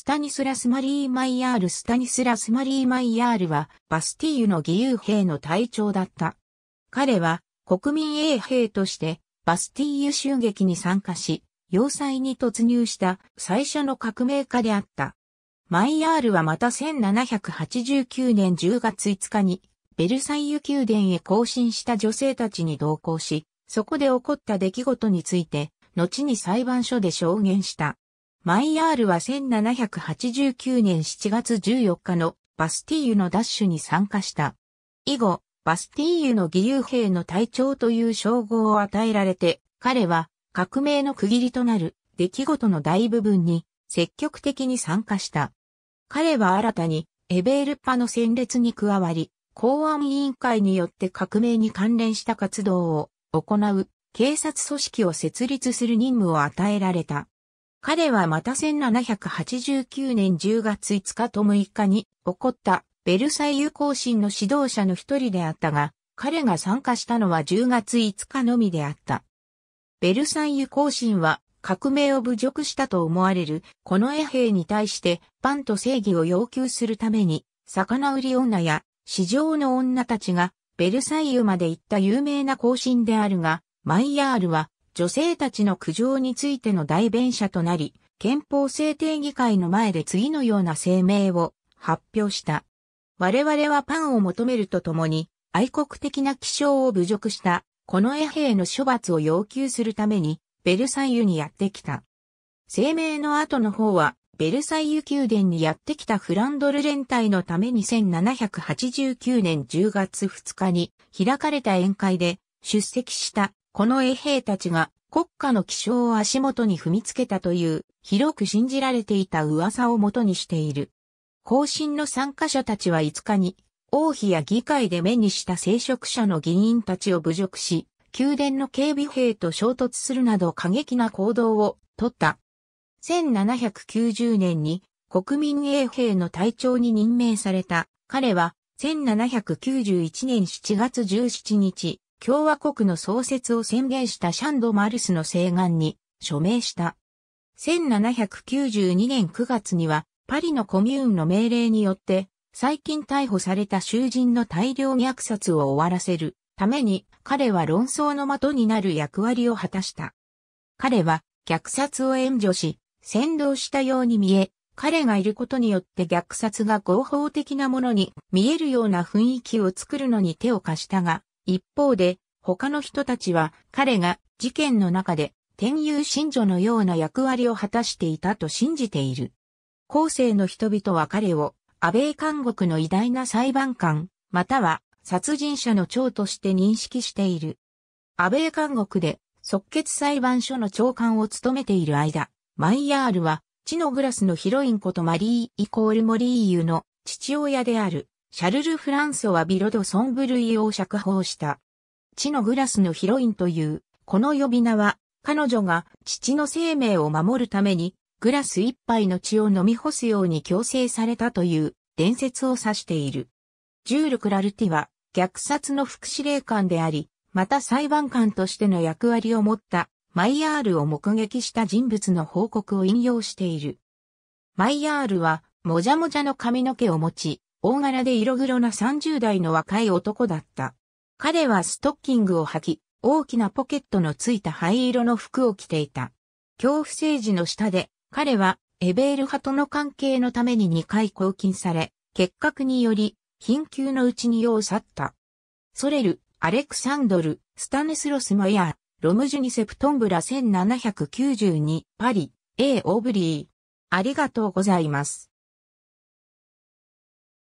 スタニスラス・マリー・マイヤールスタニスラス・マリー・マイヤールはバスティーユの義勇兵の隊長だった。彼は国民衛兵としてバスティーユ襲撃に参加し、要塞に突入した最初の革命家であった。マイヤールはまた1789年10月5日にベルサイユ宮殿へ行進した女性たちに同行し、そこで起こった出来事について、後に裁判所で証言した。マイヤールは1789年7月14日のバスティーユのダッシュに参加した。以後、バスティーユの義勇兵の隊長という称号を与えられて、彼は革命の区切りとなる出来事の大部分に積極的に参加した。彼は新たにエベールパの戦列に加わり、公安委員会によって革命に関連した活動を行う警察組織を設立する任務を与えられた。彼はまた1789年10月5日と6日に起こったベルサイユ行進の指導者の一人であったが、彼が参加したのは10月5日のみであった。ベルサイユ行進は革命を侮辱したと思われるこの衛兵に対してパンと正義を要求するために魚売り女や市場の女たちがベルサイユまで行った有名な行進であるが、マイヤールは女性たちの苦情についての代弁者となり、憲法制定議会の前で次のような声明を発表した。我々はパンを求めるとともに、愛国的な気象を侮辱した、この衛兵の処罰を要求するために、ベルサイユにやってきた。声明の後の方は、ベルサイユ宮殿にやってきたフランドル連隊のために1789年10月2日に開かれた宴会で出席したこの衛兵たちが国家の気象を足元に踏みつけたという広く信じられていた噂をもとにしている。行進の参加者たちは5日に王妃や議会で目にした聖職者の議員たちを侮辱し、宮殿の警備兵と衝突するなど過激な行動をとった。1790年に国民衛兵の隊長に任命された彼は1791年7月17日、共和国の創設を宣言したシャンド・マルスの請願に署名した。1792年9月には、パリのコミューンの命令によって、最近逮捕された囚人の大量虐殺を終わらせるために、彼は論争の的になる役割を果たした。彼は、虐殺を援助し、先導したように見え、彼がいることによって虐殺が合法的なものに見えるような雰囲気を作るのに手を貸したが、一方で、他の人たちは彼が事件の中で天佑信女のような役割を果たしていたと信じている。後世の人々は彼を安倍監獄の偉大な裁判官、または殺人者の長として認識している。安倍監獄で即決裁判所の長官を務めている間、マイヤールは、地のグラスのヒロインことマリー・イコール・モリーユの父親であるシャルル・フランソはビロド・ソンブルイを釈放した。地のグラスのヒロインという、この呼び名は、彼女が父の生命を守るために、グラス一杯の血を飲み干すように強制されたという伝説を指している。ジュール・クラルティは、虐殺の副司令官であり、また裁判官としての役割を持ったマイヤールを目撃した人物の報告を引用している。マイヤールは、もじゃもじゃの髪の毛を持ち、大柄で色黒な30代の若い男だった。彼はストッキングを履き、大きなポケットのついた灰色の服を着ていた。恐怖政治の下で、彼はエベール派との関係のために2回拘禁され、結核により、緊急のうちに世を去った。ソレル、アレクサンドル、スタネスロス・マヤー、ロムジュニセプトンブラ1792、パリ、A・ オブリー。ありがとうございます。